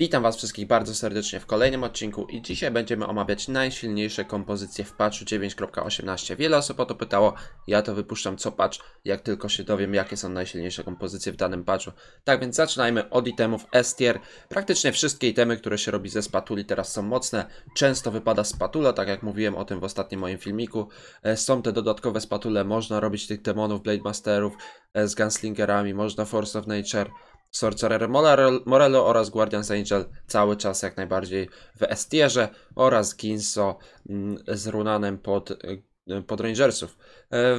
Witam Was wszystkich bardzo serdecznie w kolejnym odcinku i dzisiaj będziemy omawiać najsilniejsze kompozycje w patchu 9.18. Wiele osób o to pytało, ja to wypuszczam co patch, jak tylko się dowiem jakie są najsilniejsze kompozycje w danym patchu. Tak więc zaczynajmy od itemów S tier. Praktycznie wszystkie itemy, które się robi ze spatuli teraz są mocne. Często wypada spatula, tak jak mówiłem o tym w ostatnim moim filmiku. E, są te dodatkowe spatule, można robić tych demonów, Blade Masterów e, z Gunslingerami, można Force of Nature, Sorcerer Morello oraz Guardians Angel cały czas jak najbardziej w Estierze oraz Ginso mm, z Runanem pod, y, pod Rangersów. Y,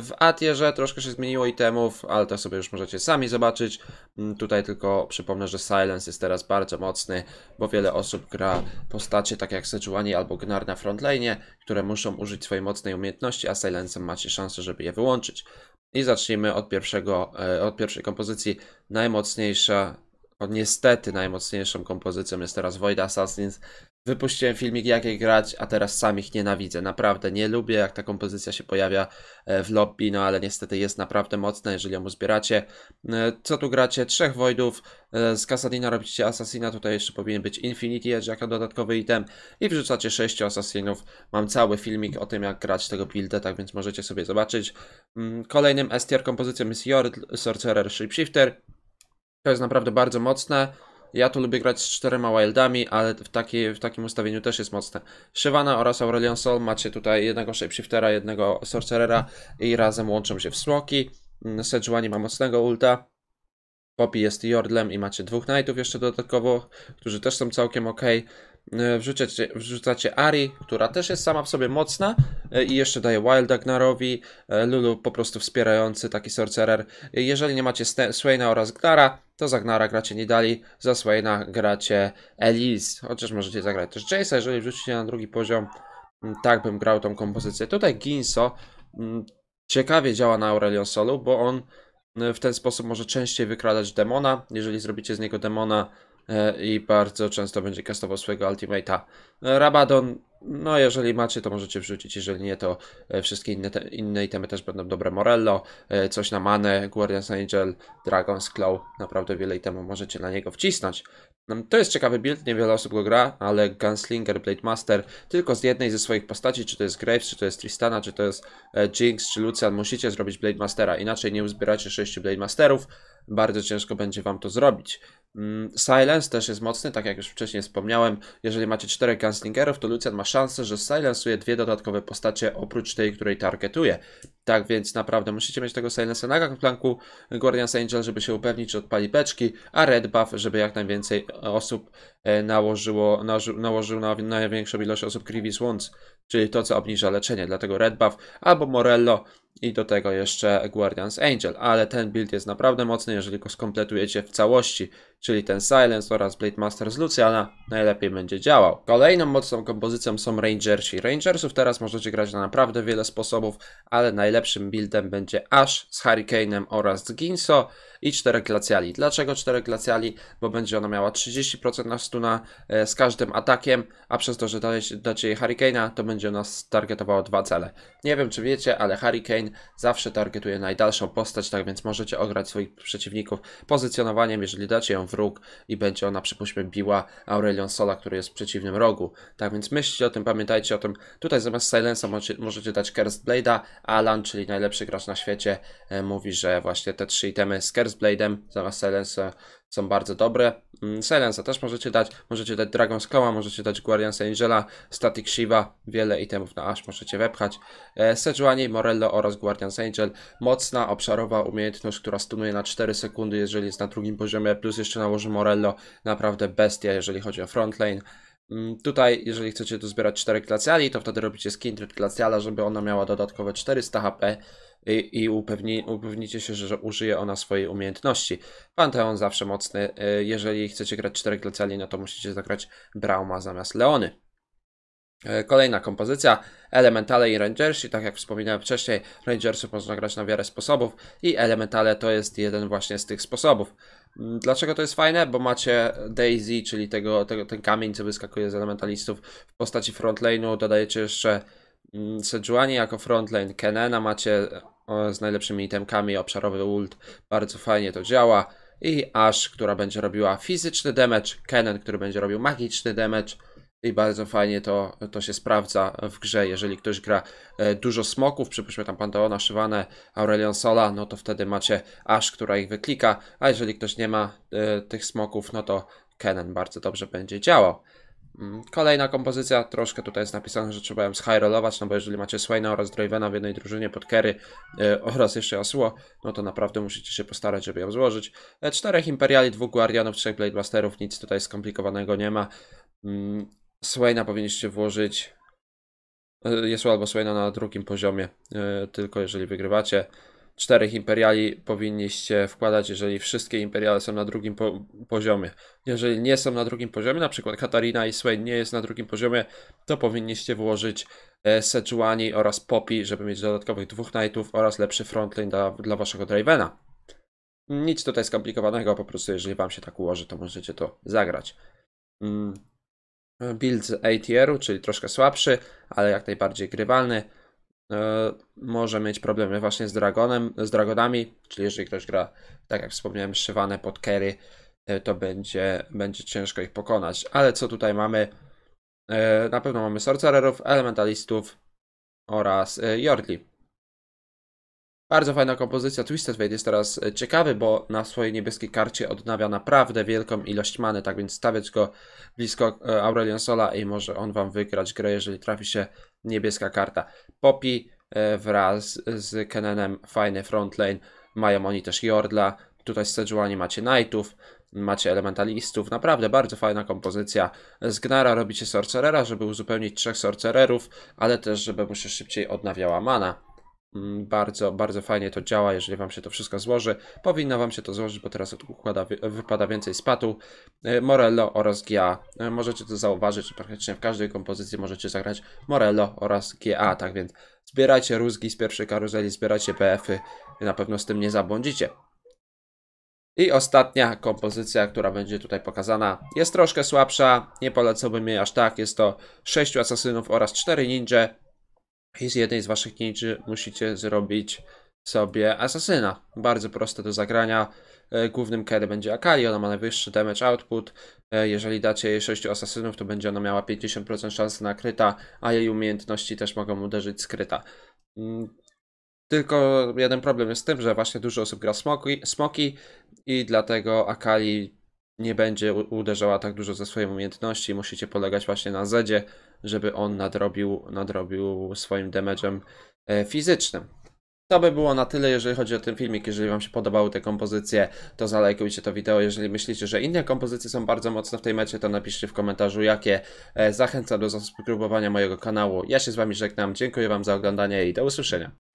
w Atierze troszkę się zmieniło itemów, ale to sobie już możecie sami zobaczyć. Mm, tutaj tylko przypomnę, że Silence jest teraz bardzo mocny, bo wiele osób gra postacie tak jak Sejuani albo Gnar na frontlane, które muszą użyć swojej mocnej umiejętności, a Silence macie szansę, żeby je wyłączyć. I zacznijmy od, pierwszego, e, od pierwszej kompozycji. Najmocniejsza, niestety najmocniejszą kompozycją jest teraz Void Assassins Wypuściłem filmik jak je grać, a teraz sam ich nienawidzę. Naprawdę nie lubię jak ta kompozycja się pojawia e, w lobby, no ale niestety jest naprawdę mocna, jeżeli ją zbieracie. E, co tu gracie? Trzech Voidów, e, z Kasadina robicie Assassina, tutaj jeszcze powinien być Infinity Edge jako dodatkowy item i wrzucacie 6 Assassinów. Mam cały filmik o tym jak grać tego builda, tak więc możecie sobie zobaczyć. Mm, kolejnym S-tier kompozycją jest Yord, Sorcerer, Shapeshifter. To jest naprawdę bardzo mocne. Ja tu lubię grać z czterema wildami, ale w, taki, w takim ustawieniu też jest mocne. Shyvana oraz Aurelion Sol macie tutaj jednego shapeshiftera, jednego sorcerera i razem łączą się w smoki. Mm, Sejuani ma mocnego ulta. Poppy jest Jordlem i macie dwóch knightów jeszcze dodatkowo, którzy też są całkiem ok. E, wrzucacie, wrzucacie Ari, która też jest sama w sobie mocna e, i jeszcze daje Wild Agnarowi, e, Lulu po prostu wspierający taki Sorcerer. Jeżeli nie macie Swaina oraz Gnara, to za Gnara gracie Nidali, za Swaina gracie Elise, chociaż możecie zagrać też Jace'a, jeżeli wrzucicie na drugi poziom. Mm, tak bym grał tą kompozycję. Tutaj Ginso mm, ciekawie działa na Aurelion Solu, bo on mm, w ten sposób może częściej wykradać demona. Jeżeli zrobicie z niego demona, E, i bardzo często będzie kastował swojego Ultimate'a. E, Rabadon, no jeżeli macie, to możecie wrzucić, jeżeli nie, to e, wszystkie inne, te, inne itemy też będą dobre. Morello, coś na Manę, Guardians Angel, Dragon's Claw, naprawdę wiele itemów możecie na niego wcisnąć. Mm, to jest ciekawy build, niewiele osób go gra, ale Gunslinger, Blade Master, tylko z jednej ze swoich postaci, czy to jest Graves, czy to jest Tristana, czy to jest Jinx, czy Lucian, musicie zrobić Blade Mastera, inaczej nie uzbieracie 6 Blade Masterów, bardzo ciężko będzie wam to zrobić. Mm, Silence też jest mocny, tak jak już wcześniej wspomniałem. Jeżeli macie 4 Gunslingerów, to Lucian ma szansę, że silencuje dwie dodatkowe postacie oprócz tej, której targetuje. Tak więc naprawdę musicie mieć tego Silence'a na gangplanku Guardians Angel, żeby się upewnić, że odpali beczki, a Red Buff, żeby jak najwięcej osób e, nałożyło, nałożył na największą ilość osób Grievous Wounds, czyli to, co obniża leczenie. Dlatego Red Buff albo Morello i do tego jeszcze Guardians Angel. Ale ten build jest naprawdę mocny, jeżeli go skompletujecie w całości czyli ten Silence oraz Blade Master z Luciana najlepiej będzie działał. Kolejną mocną kompozycją są Rangersi. Rangersów teraz możecie grać na naprawdę wiele sposobów, ale najlepszym buildem będzie Ash z Hurricane'em oraz z Ginso i 4 Glaciali. Dlaczego 4 Glaciali? Bo będzie ona miała 30% na stuna e, z każdym atakiem, a przez to, że dacie jej Hurricane'a, to będzie ona targetowała dwa cele. Nie wiem czy wiecie, ale Hurricane zawsze targetuje najdalszą postać, tak więc możecie ograć swoich przeciwników pozycjonowaniem, jeżeli dacie ją w róg i będzie ona, przypuśćmy, biła Aurelion Sola, który jest w przeciwnym rogu. Tak więc myślcie o tym, pamiętajcie o tym. Tutaj zamiast Silence'a możecie, możecie dać Curse Blade'a. Alan, czyli najlepszy gracz na świecie, e, mówi, że właśnie te trzy itemy z Curse Blade'em zamiast Silence'a są bardzo dobre. Mm, Silence'a też możecie dać, możecie dać Dragon's Claw'a, możecie dać Guardians Angela, Static Shiva, wiele itemów na Ash możecie wepchać. E, Sejuani, Morello oraz Guardians Angel. Mocna, obszarowa umiejętność, która stunuje na 4 sekundy, jeżeli jest na drugim poziomie, plus jeszcze nałoży Morello. Naprawdę bestia, jeżeli chodzi o frontline. Mm, tutaj, jeżeli chcecie tu zbierać 4 glaciali, to wtedy robicie Kindred Glaciala, żeby ona miała dodatkowe 400 HP i, i upewni, upewnicie się, że, że użyje ona swojej umiejętności. Panteon zawsze mocny. Y, jeżeli chcecie grać 4 glaciali, no to musicie zagrać Brauma zamiast Leony. E, kolejna kompozycja, Elementale i Rangersi, tak jak wspominałem wcześniej, Rangersy można grać na wiele sposobów i Elementale to jest jeden właśnie z tych sposobów. Mm, dlaczego to jest fajne? Bo macie Daisy, czyli tego, tego, ten kamień, co wyskakuje z elementalistów w postaci frontlane'u, dodajecie jeszcze mm, Sejuani jako frontlane, Kenena macie z najlepszymi itemkami, obszarowy ult, bardzo fajnie to działa i Ash, która będzie robiła fizyczny damage, Kenen, który będzie robił magiczny damage, i bardzo fajnie to, to się sprawdza w grze. Jeżeli ktoś gra e, dużo smoków, przypuśćmy tam Panteona, Szywanę, Aurelion Sola, no to wtedy macie Ash, która ich wyklika, a jeżeli ktoś nie ma e, tych smoków, no to Kennen bardzo dobrze będzie działał. Mm, kolejna kompozycja, troszkę tutaj jest napisane, że trzeba ją schyrolować, no bo jeżeli macie Swaina oraz Dravena w jednej drużynie pod Kerry e, oraz jeszcze Osło, no to naprawdę musicie się postarać, żeby ją złożyć. E, czterech Imperiali, dwóch Guardianów, trzech Bladebusterów, nic tutaj skomplikowanego nie ma. Mm, Swaina powinniście włożyć. E, Jesu albo Swaina na drugim poziomie, e, tylko jeżeli wygrywacie. Czterech imperiali powinniście wkładać, jeżeli wszystkie imperiale są na drugim po poziomie. Jeżeli nie są na drugim poziomie, na przykład Katarina i Swain nie jest na drugim poziomie, to powinniście włożyć e, Sejuani oraz Poppy, żeby mieć dodatkowych dwóch knightów oraz lepszy frontline dla, dla waszego Dravena. Nic tutaj skomplikowanego, po prostu jeżeli wam się tak ułoży, to możecie to zagrać. Mm. Build z ATR-u, czyli troszkę słabszy, ale jak najbardziej grywalny. E, może mieć problemy właśnie z Dragonem, z Dragonami, czyli jeżeli ktoś gra, tak jak wspomniałem, szywane pod carry, e, to będzie, będzie ciężko ich pokonać. Ale co tutaj mamy? E, na pewno mamy Sorcererów, Elementalistów oraz Jordli. Bardzo fajna kompozycja. Twisted Fate jest teraz e, ciekawy, bo na swojej niebieskiej karcie odnawia naprawdę wielką ilość many, tak więc stawiać go blisko e, Aurelion Sola i może on wam wygrać grę, jeżeli trafi się niebieska karta. Poppy e, wraz z Kenenem, fajny frontlane. Mają oni też Jordla. Tutaj z Sejuani macie Knightów, macie Elementalistów. Naprawdę bardzo fajna kompozycja. Z Gnara robicie Sorcerera, żeby uzupełnić trzech Sorcererów, ale też żeby mu się szybciej odnawiała mana. Mm, bardzo, bardzo fajnie to działa, jeżeli Wam się to wszystko złoży. Powinno Wam się to złożyć, bo teraz układa, wypada więcej spatu. E, Morello oraz GA. E, możecie to zauważyć, praktycznie w każdej kompozycji możecie zagrać Morello oraz GA. Tak więc zbierajcie rózgi z pierwszej karuzeli, zbierajcie PFy y Na pewno z tym nie zabłądzicie. I ostatnia kompozycja, która będzie tutaj pokazana, jest troszkę słabsza, nie polecałbym jej aż tak. Jest to 6 asasynów oraz 4 ninja i z jednej z waszych ninży musicie zrobić sobie asasyna. Bardzo proste do zagrania. E, głównym carry będzie Akali, ona ma najwyższy damage output. E, jeżeli dacie jej 6 asasynów, to będzie ona miała 50% szans na kryta, a jej umiejętności też mogą uderzyć z kryta. Mm, tylko jeden problem jest z tym, że właśnie dużo osób gra smoki, smoki i dlatego Akali nie będzie uderzała tak dużo ze swojej umiejętności. Musicie polegać właśnie na Zedzie, żeby on nadrobił, nadrobił swoim damage'em e, fizycznym. To by było na tyle, jeżeli chodzi o ten filmik. Jeżeli Wam się podobały te kompozycje, to zalajkujcie to wideo. Jeżeli myślicie, że inne kompozycje są bardzo mocne w tej mecie, to napiszcie w komentarzu jakie. E, zachęcam do zasubskrybowania mojego kanału. Ja się z Wami żegnam. Dziękuję Wam za oglądanie i do usłyszenia.